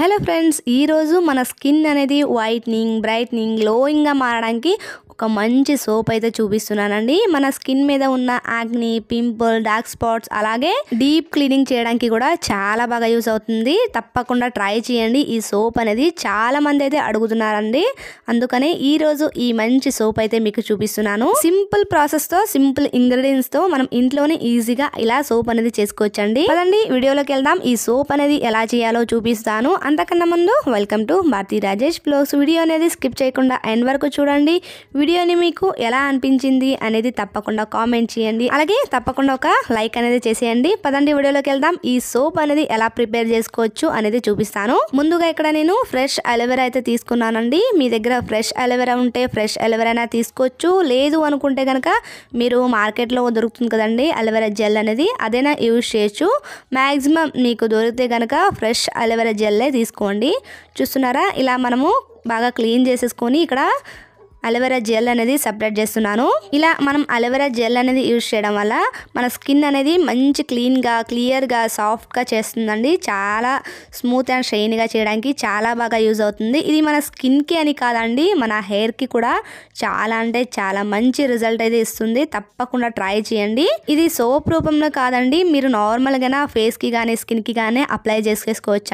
hello friends ఈరోజు మన skin అనేది వైట్నింగ్ బ్రైట్నింగ్ గ్లోయింగ్గా మారడానికి ఒక మంచి సోప్ అయితే చూపిస్తున్నానండి మన స్కిన్ మీద ఉన్న ఆగ్ని పింపుల్ డార్క్ స్పాట్స్ అలాగే డీప్ క్లీనింగ్ చేయడానికి కూడా చాలా బాగా యూస్ అవుతుంది తప్పకుండా ట్రై చేయండి ఈ సోప్ అనేది చాలా మంది అయితే అడుగుతున్నారండి అందుకనే ఈ రోజు ఈ మంచి సోప్ అయితే మీకు చూపిస్తున్నాను సింపుల్ ప్రాసెస్ తో సింపుల్ ఇంగ్రీడియంట్స్ తో మనం ఇంట్లోనే ఈజీగా ఇలా సోప్ అనేది చేసుకోవచ్చండి అదండి వీడియోలోకి వెళ్దాం ఈ సోప్ అనేది ఎలా చేయాలో చూపిస్తాను అంతకన్నా ముందు welcome to Bharathi Rajesh blogs video అనేది స్కిప్ చేయకుండా ఎండ్ వరకు చూడండి వీడియో వీడియోని మీకు ఎలా అనిపించింది అనేది తప్పకుండా కామెంట్ చేయండి అలాగే తప్పకుండా ఒక లైక్ అనేది చేసేయండి పదండి వీడియోలోకి వెళ్దాం ఈ సోప్ అనేది ఎలా ప్రిపేర్ చేసుకోవచ్చు అనేది చూపిస్తాను ముందుగా ఇక్కడ నేను ఫ్రెష్ అలోవెరా అయితే తీసుకున్నానండి మీ దగ్గర ఫ్రెష్ అలోవెరా ఉంటే ఫ్రెష్ అలోవెరానా తీసుకోవచ్చు లేదు అనుకుంటే కనుక మీరు మార్కెట్లో దొరుకుతుంది కదండి అలోవెరా జెల్ అనేది అదైనా యూజ్ చేయొచ్చు మ్యాక్సిమం మీకు దొరికితే కనుక ఫ్రెష్ అలోవెరా జెల్లే తీసుకోండి చూస్తున్నారా ఇలా మనము బాగా క్లీన్ చేసేసుకొని ఇక్కడ అలోవెరా జెల్ అనేది సపరేట్ చేస్తున్నాను ఇలా మనం అలోవెరా జెల్ అనేది యూజ్ చేయడం వల్ల మన స్కిన్ అనేది మంచి క్లీన్గా క్లియర్గా సాఫ్ట్గా చేస్తుందండి చాలా స్మూత్ అండ్ షైన్గా చేయడానికి చాలా బాగా యూజ్ అవుతుంది ఇది మన స్కిన్కి అని కాదండి మన హెయిర్కి కూడా చాలా అంటే చాలా మంచి రిజల్ట్ అయితే ఇస్తుంది తప్పకుండా ట్రై చేయండి ఇది సోప్ రూపంలో కాదండి మీరు నార్మల్గా ఫేస్కి కానీ స్కిన్కి కానీ అప్లై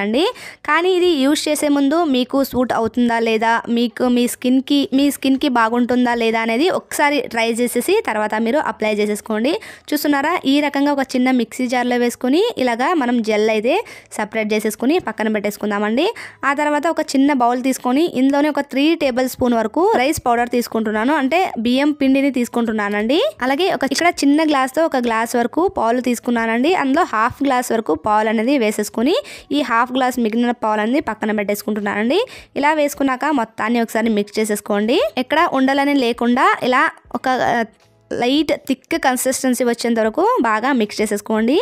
అండి కానీ ఇది యూజ్ చేసే ముందు మీకు సూట్ అవుతుందా లేదా మీకు మీ స్కిన్కి మీ స్కిన్ స్కిన్కి బాగుంటుందా లేదా అనేది ఒకసారి ట్రై చేసేసి తర్వాత మీరు అప్లై చేసేసుకోండి చూస్తున్నారా ఈ రకంగా ఒక చిన్న మిక్సీ జార్లో వేసుకుని ఇలాగా మనం జెల్ అయితే సపరేట్ చేసేసుకుని పక్కన పెట్టేసుకుందామండి ఆ తర్వాత ఒక చిన్న బౌల్ తీసుకొని ఇందులోనే ఒక త్రీ టేబుల్ స్పూన్ వరకు రైస్ పౌడర్ తీసుకుంటున్నాను అంటే బియ్యం పిండిని తీసుకుంటున్నానండి అలాగే ఒక ఇక్కడ చిన్న గ్లాస్తో ఒక గ్లాస్ వరకు పాలు తీసుకున్నానండి అందులో హాఫ్ గ్లాస్ వరకు పాలు అనేది వేసేసుకుని ఈ హాఫ్ గ్లాస్ మిగిలిన పాలు అనేది పక్కన పెట్టేసుకుంటున్నానండి ఇలా వేసుకున్నాక మొత్తాన్ని ఒకసారి మిక్స్ చేసేసుకోండి ఎక్కడ ఉండాలని లేకుండా ఇలా ఒక లైట్ థిక్ కన్సిస్టెన్సీ వచ్చేంత వరకు బాగా మిక్స్ చేసేసుకోండి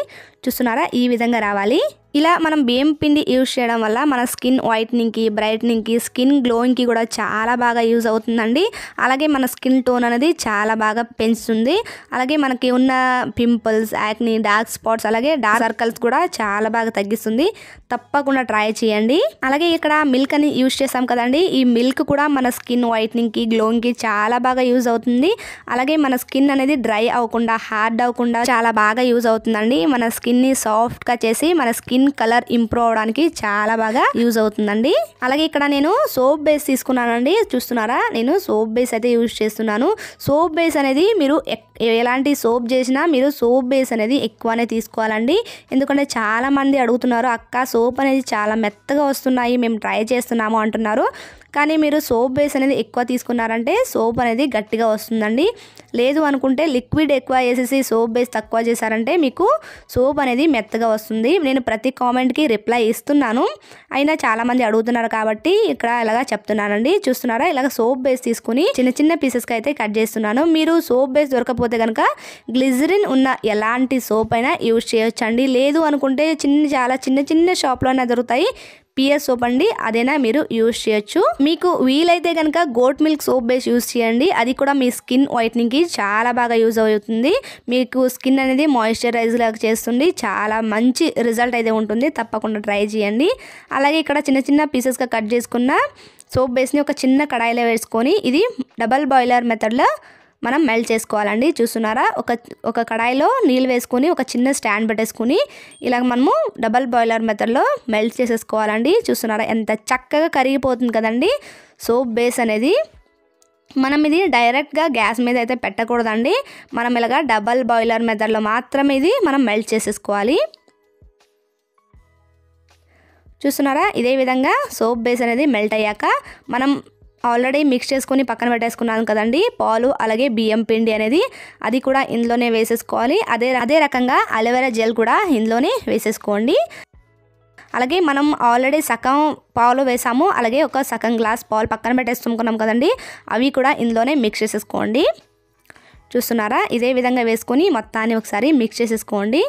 చూస్తున్నారా ఈ విధంగా రావాలి ఇలా మనం బియ్యం పిండి యూజ్ చేయడం వల్ల మన స్కిన్ వైట్నింగ్కి బ్రైట్నింగ్కి స్కిన్ గ్లోయింగ్కి కూడా చాలా బాగా యూజ్ అవుతుందండి అలాగే మన స్కిన్ టోన్ అనేది చాలా బాగా పెంచుతుంది అలాగే మనకి ఉన్న పింపుల్స్ యాక్ని డార్క్ స్పాట్స్ అలాగే డార్క్ సర్కల్స్ కూడా చాలా బాగా తగ్గిస్తుంది తప్పకుండా ట్రై చేయండి అలాగే ఇక్కడ మిల్క్ అని యూజ్ చేస్తాం కదండి ఈ మిల్క్ కూడా మన స్కిన్ వైట్నింగ్కి గ్లోయింగ్కి చాలా బాగా యూజ్ అవుతుంది అలాగే మన స్కిన్ అనేది డ్రై అవ్వకుండా హార్డ్ అవ్వకుండా చాలా బాగా యూజ్ అవుతుందండి మన స్కిన్ స్కిన్ని సాఫ్ట్గా చేసి మన స్కిన్ కలర్ ఇంప్రూవ్ అవడానికి చాలా బాగా యూజ్ అవుతుందండి అలాగే ఇక్కడ నేను సోప్ బేస్ తీసుకున్నానండి చూస్తున్నారా నేను సోప్ బేస్ అయితే యూజ్ చేస్తున్నాను సోప్ బేస్ అనేది మీరు ఎలాంటి సోప్ చేసినా మీరు సోప్ బేస్ అనేది ఎక్కువనే తీసుకోవాలండి ఎందుకంటే చాలామంది అడుగుతున్నారు అక్క సోప్ అనేది చాలా మెత్తగా వస్తున్నాయి మేము ట్రై చేస్తున్నాము అంటున్నారు కానీ మీరు సోప్ బేస్ అనేది ఎక్కువ తీసుకున్నారంటే సోప్ అనేది గట్టిగా వస్తుందండి లేదు అనుకుంటే లిక్విడ్ ఎక్కువ వేసేసి సోప్ బేస్ తక్కువ చేశారంటే మీకు సోప్ అనేది మెత్తగా వస్తుంది నేను ప్రతి కామెంట్కి రిప్లై ఇస్తున్నాను అయినా చాలామంది అడుగుతున్నారు కాబట్టి ఇక్కడ ఇలాగా చెప్తున్నానండి చూస్తున్నారా ఇలాగ సోప్ బేస్ తీసుకుని చిన్న చిన్న పీసెస్కి అయితే కట్ చేస్తున్నాను మీరు సోప్ బేస్ దొరకపోతే కనుక గ్లిజరిన్ ఉన్న ఎలాంటి సోప్ అయినా యూజ్ చేయొచ్చండి లేదు అనుకుంటే చిన్న చాలా చిన్న చిన్న షాప్లోనే దొరుకుతాయి పిఎస్ సోప్ అండి అదైనా మీరు యూజ్ చేయొచ్చు మీకు వీలైతే కనుక goat milk soap base use చేయండి అది కూడా మీ స్కిన్ కి చాలా బాగా యూజ్ అవుతుంది మీకు స్కిన్ అనేది మాయిశ్చరైజ్ లాగా చేస్తుంది చాలా మంచి రిజల్ట్ అయితే ఉంటుంది తప్పకుండా ట్రై చేయండి అలాగే ఇక్కడ చిన్న చిన్న పీసెస్గా కట్ చేసుకున్న సోప్ బేస్ని ఒక చిన్న కడాయిలో వేసుకొని ఇది డబల్ బాయిలర్ మెథడ్లో మనం మెల్ట్ చేసుకోవాలండి చూస్తున్నారా ఒక ఒక కడాయిలో నీళ్ళు వేసుకుని ఒక చిన్న స్టాండ్ పెట్టేసుకుని ఇలాగ మనము డబల్ బాయిలర్ మెథడ్లో మెల్ట్ చేసేసుకోవాలండి చూస్తున్నారా ఎంత చక్కగా కరిగిపోతుంది కదండి సోప్ బేస్ అనేది మనం ఇది డైరెక్ట్గా గ్యాస్ మీద అయితే పెట్టకూడదండి మనం ఇలాగ డబల్ బాయిలర్ మెథడ్లో మాత్రమే ఇది మనం మెల్ట్ చేసేసుకోవాలి చూస్తున్నారా ఇదే విధంగా సోప్ బేస్ అనేది మెల్ట్ అయ్యాక మనం ఆల్రెడీ మిక్స్ చేసుకొని పక్కన పెట్టేసుకున్నాను కదండి పాలు అలాగే బియ్యం పిండి అనేది అది కూడా ఇందులోనే వేసేసుకోవాలి అదే అదే రకంగా అలోవెరా జెల్ కూడా ఇందులోనే వేసేసుకోండి అలాగే మనం ఆల్రెడీ సగం పాలు వేసాము అలాగే ఒక సగం గ్లాస్ పాలు పక్కన పెట్టేసుకున్నాం కదండి అవి కూడా ఇందులోనే మిక్స్ చేసేసుకోండి చూస్తున్నారా ఇదే విధంగా వేసుకొని మొత్తాన్ని ఒకసారి మిక్స్ చేసేసుకోండి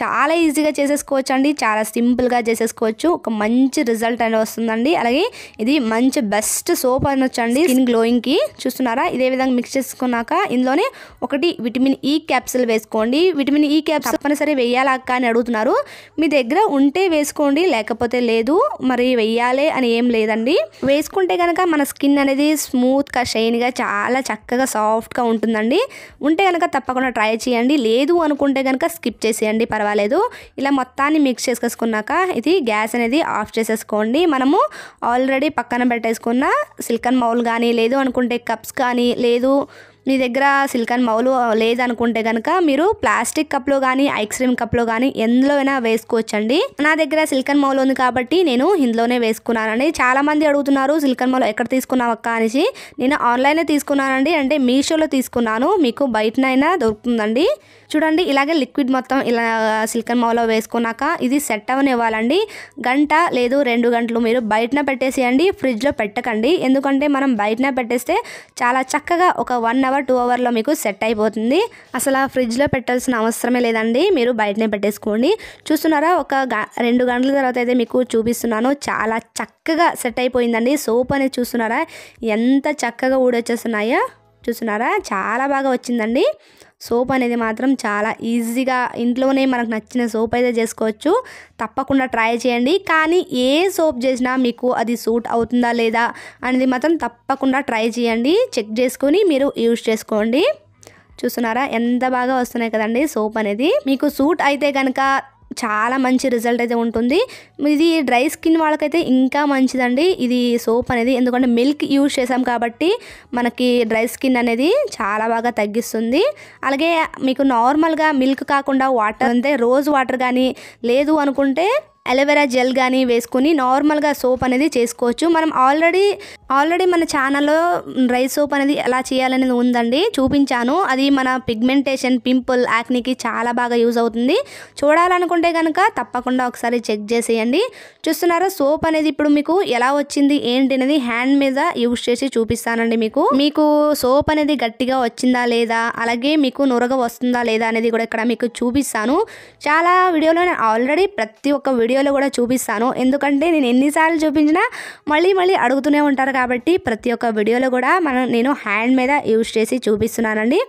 చాలా ఈజీగా చేసేసుకోవచ్చు అండి చాలా సింపుల్గా చేసేసుకోవచ్చు ఒక మంచి రిజల్ట్ అనేది వస్తుందండి అలాగే ఇది మంచి బెస్ట్ సోప్ అనొచ్చు అండి స్కిన్ గ్లోయింగ్కి చూస్తున్నారా ఇదే విధంగా మిక్స్ చేసుకున్నాక ఇందులోనే ఒకటి విటమిన్ ఈ e క్యాప్సిల్ వేసుకోండి విటమిన్ ఈ e క్యాప్సిల్ తప్పనిసరి వేయాలక్క అని అడుగుతున్నారు మీ దగ్గర ఉంటే వేసుకోండి లేకపోతే లేదు మరి వెయ్యాలి అని ఏం లేదండి వేసుకుంటే కనుక మన స్కిన్ అనేది స్మూత్గా షైన్గా చాలా చక్కగా సాఫ్ట్గా ఉంటుందండి ఉంటే కనుక తప్పకుండా ట్రై చేయండి లేదు అనుకుంటే కనుక స్కిప్ చేసేయండి పర్వాలేదు పర్వాలేదు ఇలా మొత్తాన్ని మిక్స్ చేసుకొసుకున్నాక ఇది గ్యాస్ అనేది ఆఫ్ చేసేసుకోండి మనము ఆల్రెడీ పక్కన పెట్టేసుకున్న సిల్కన్ మౌల్ కానీ లేదు అనుకుంటే కప్స్ కానీ లేదు మీ దగ్గర సిల్కన్ మౌలు లేదనుకుంటే కనుక మీరు ప్లాస్టిక్ కప్లో కానీ ఐస్ క్రీమ్ కప్లో కానీ ఎందులో అయినా వేసుకోవచ్చండి నా దగ్గర సిల్కన్ మౌలు ఉంది కాబట్టి నేను ఇందులోనే వేసుకున్నానండి చాలామంది అడుగుతున్నారు సిల్కన్ మౌలు ఎక్కడ తీసుకున్నావు అక్క అనేసి నేను ఆన్లైన్ తీసుకున్నానండి అంటే మీషోలో తీసుకున్నాను మీకు బయటనైనా దొరుకుతుందండి చూడండి ఇలాగే లిక్విడ్ మొత్తం ఇలా సిల్కన్ మౌలో వేసుకున్నాక ఇది సెట్ అవనివ్వాలండి గంట లేదు రెండు గంటలు మీరు బయటన పెట్టేసేయండి ఫ్రిడ్జ్లో పెట్టకండి ఎందుకంటే మనం బయటన పెట్టేస్తే చాలా చక్కగా ఒక వన్ అవర్ ఒక టూ అవర్లో మీకు సెట్ అయిపోతుంది అసలు ఆ ఫ్రిడ్జ్లో పెట్టాల్సిన అవసరమే లేదండి మీరు బయటనే పెట్టేసుకోండి చూస్తున్నారా ఒక రెండు గంటల తర్వాత అయితే మీకు చూపిస్తున్నాను చాలా చక్కగా సెట్ అయిపోయిందండి సోప్ అనేది చూస్తున్నారా ఎంత చక్కగా ఊడొచ్చేస్తున్నాయో చూస్తున్నారా చాలా బాగా వచ్చిందండి సోప్ అనేది మాత్రం చాలా ఈజీగా ఇంట్లోనే మనకు నచ్చిన సోప్ అయితే చేసుకోవచ్చు తప్పకుండా ట్రై చేయండి కానీ ఏ సోప్ చేసినా మీకు అది సూట్ అవుతుందా లేదా అనేది మాత్రం తప్పకుండా ట్రై చేయండి చెక్ చేసుకొని మీరు యూజ్ చేసుకోండి చూస్తున్నారా ఎంత బాగా వస్తున్నాయి కదండి సోప్ అనేది మీకు సూట్ అయితే కనుక చాలా మంచి రిజల్ట్ అయితే ఉంటుంది ఇది డ్రై స్కిన్ వాళ్ళకైతే ఇంకా మంచిదండి ఇది సోప్ అనేది ఎందుకంటే మిల్క్ యూజ్ చేసాం కాబట్టి మనకి డ్రై స్కిన్ అనేది చాలా బాగా తగ్గిస్తుంది అలాగే మీకు నార్మల్గా మిల్క్ కాకుండా వాటర్ అంతే రోజు వాటర్ కానీ లేదు అనుకుంటే అలోవెరా జెల్ కానీ వేసుకుని నార్మల్గా సోప్ అనేది చేసుకోవచ్చు మనం ఆల్రెడీ ఆల్రెడీ మన ఛానల్లో రైస్ సోప్ అనేది ఎలా చేయాలనేది ఉందండి చూపించాను అది మన పిగ్మెంటేషన్ పింపుల్ యాక్నికి చాలా బాగా యూజ్ అవుతుంది చూడాలనుకుంటే కనుక తప్పకుండా ఒకసారి చెక్ చేసేయండి చూస్తున్నారా సోప్ అనేది ఇప్పుడు మీకు ఎలా వచ్చింది ఏంటి అనేది హ్యాండ్ మీద యూజ్ చేసి చూపిస్తానండి మీకు మీకు సోప్ అనేది గట్టిగా వచ్చిందా లేదా అలాగే మీకు నురగ వస్తుందా లేదా అనేది కూడా ఇక్కడ మీకు చూపిస్తాను చాలా వీడియోలో నేను ఆల్రెడీ ప్రతి ఒక్క వీడియో వీడియోలో కూడా చూపిస్తాను ఎందుకంటే నేను ఎన్నిసార్లు చూపించినా మళ్ళీ మళ్ళీ అడుగుతూనే ఉంటారు కాబట్టి ప్రతి ఒక్క వీడియోలో కూడా మనం నేను హ్యాండ్ మీద యూజ్ చేసి చూపిస్తున్నానండి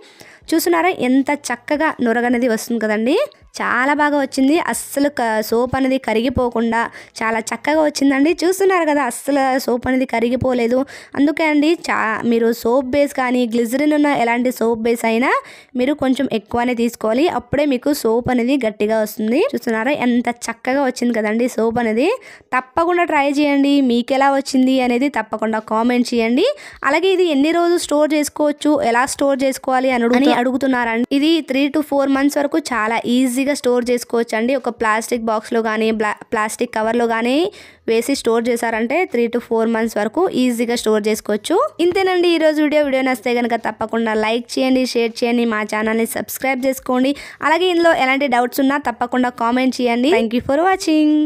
చూస్తున్నారా ఎంత చక్కగా నొరగనేది వస్తుంది కదండీ చాలా బాగా వచ్చింది అస్సలు సోప్ అనేది కరిగిపోకుండా చాలా చక్కగా వచ్చిందండి చూస్తున్నారు కదా అస్సలు సోప్ అనేది కరిగిపోలేదు అందుకే అండి చా మీరు సోప్ బేస్ కానీ గ్లిజరిన్ ఉన్న ఎలాంటి సోప్ బేస్ అయినా మీరు కొంచెం ఎక్కువనే తీసుకోవాలి అప్పుడే మీకు సోప్ అనేది గట్టిగా వస్తుంది చూస్తున్నారా ఎంత చక్కగా వచ్చింది కదండి సోప్ అనేది తప్పకుండా ట్రై చేయండి మీకు ఎలా వచ్చింది అనేది తప్పకుండా కామెంట్ చేయండి అలాగే ఇది ఎన్ని రోజులు స్టోర్ చేసుకోవచ్చు ఎలా స్టోర్ చేసుకోవాలి అని అడుగుతున్నారండి ఇది త్రీ టు ఫోర్ మంత్స్ వరకు చాలా ఈజీ ఈజీగా స్టోర్ చేసుకోవచ్చు అండి ఒక ప్లాస్టిక్ బాక్స్లో కానీ ప్లాస్టిక్ కవర్లో కానీ వేసి స్టోర్ చేశారంటే త్రీ టు ఫోర్ మంత్స్ వరకు ఈజీగా స్టోర్ చేసుకోవచ్చు ఇంతేనండి ఈరోజు వీడియో వీడియో నచ్చితే కనుక తప్పకుండా లైక్ చేయండి షేర్ చేయండి మా ఛానల్ని సబ్స్క్రైబ్ చేసుకోండి అలాగే ఇందులో ఎలాంటి డౌట్స్ ఉన్నా తప్పకుండా కామెంట్ చేయండి థ్యాంక్ ఫర్ వాచింగ్